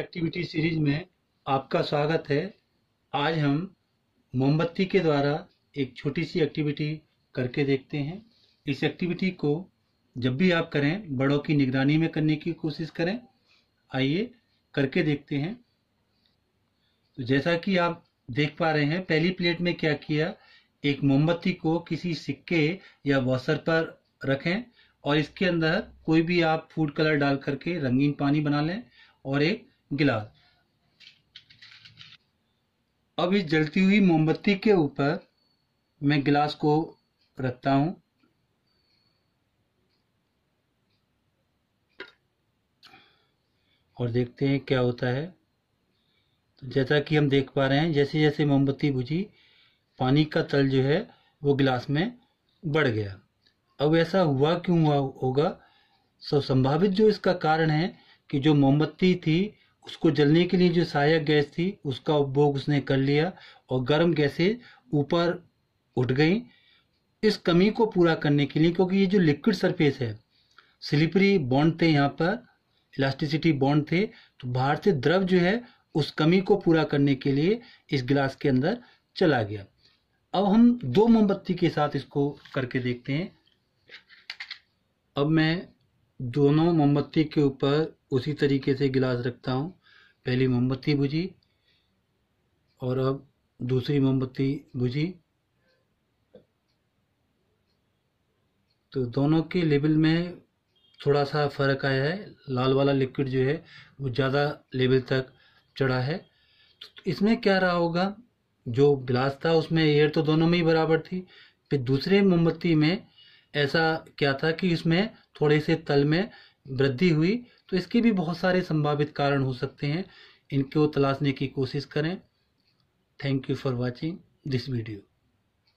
activity series में आपका स्वागत है आज हम मोमबत्ती के द्वारा एक छोटी सी एक्टिविटी करके देखते हैं इस एक्टिविटी को जब भी आप करें बड़ों की निगरानी में करने की कोशिश करें आइए करके देखते हैं तो जैसा कि आप देख पा रहे हैं पहली प्लेट में क्या किया एक मोमबत्ती को किसी सिक्के या वॉशर पर रखें और इसके अंदर कोई भी आप फूड कलर डाल करके रंगीन पानी बना लें और एक गिलास अब इस जलती हुई मोमबत्ती के ऊपर मैं गिलास को रखता हूं और देखते हैं क्या होता है तो जैसा कि हम देख पा रहे हैं जैसे जैसे मोमबत्ती बुझी पानी का तल जो है वो गिलास में बढ़ गया अब ऐसा हुआ क्यों हुआ होगा सो संभावित जो इसका कारण है कि जो मोमबत्ती थी उसको जलने के लिए जो सहायक गैस थी उसका उपभोग उसने कर लिया और गर्म गैसें ऊपर उठ गई इस कमी को पूरा करने के लिए क्योंकि ये जो लिक्विड सरफेस है स्लिपरी बॉन्ड थे यहाँ पर इलास्टिसिटी बॉन्ड थे तो बाहर से द्रव जो है उस कमी को पूरा करने के लिए इस गिलास के अंदर चला गया अब हम दो मोमबत्ती के साथ इसको करके देखते हैं अब मैं दोनों मोमबत्ती के ऊपर उसी तरीके से गिलास रखता हूँ पहली मोमबत्ती बुझी और अब दूसरी मोमबत्ती बुझी तो दोनों के लेबल में थोड़ा सा फ़र्क आया है लाल वाला लिक्विड जो है वो ज़्यादा लेवल तक चढ़ा है तो इसमें क्या रहा होगा जो गिलास था उसमें एयर तो दोनों में ही बराबर थी फिर दूसरे मोमबत्ती में ऐसा क्या था कि इसमें थोड़े से तल में वृद्धि हुई तो इसके भी बहुत सारे संभावित कारण हो सकते हैं इनको तलाशने की कोशिश करें thank you for watching this video